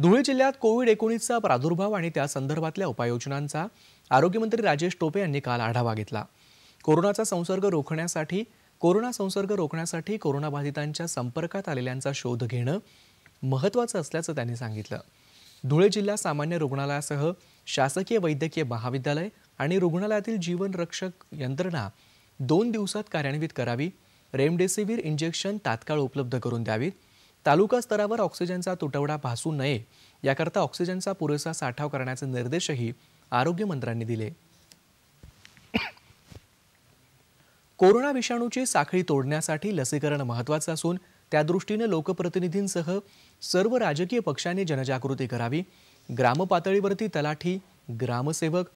धुळे जिल्ह्यात कोविड एकोणीसचा प्रादुर्भाव आणि त्या संदर्भातल्या उपाययोजनांचा आरोग्यमंत्री राजेश टोपे यांनी काल आढावा घेतला कोरोनाचा संसर्ग रोखण्यासाठी कोरोना संसर्ग रोखण्यासाठी कोरोनाबाधितांच्या संपर्कात आलेल्यांचा शोध घेणं महत्वाचं असल्याचं त्यांनी सांगितलं धुळे जिल्हा सामान्य रुग्णालयासह शासकीय वैद्यकीय महाविद्यालय आणि रुग्णालयातील जीवनरक्षक यंत्रणा दोन दिवसात कार्यान्वित करावी रेमडेसिवीर इंजेक्शन तात्काळ उपलब्ध करून द्यावीत तालुका स्तरावर ऑक्सिजनचा तुटवडा भासू नये याकरता ऑक्सिजनचा पुरेसा साठाव करण्याचे निर्देशही आरोग्यमंत्र्यांनी दिले कोरोना विषाणूची साखळी तोडण्यासाठी लसीकरण महत्वाचं असून त्यादृष्टीनं लोकप्रतिनिधींसह सर्व राजकीय पक्षांनी जनजागृती करावी ग्रामपातळीवरती तलाठी ग्रामसेवक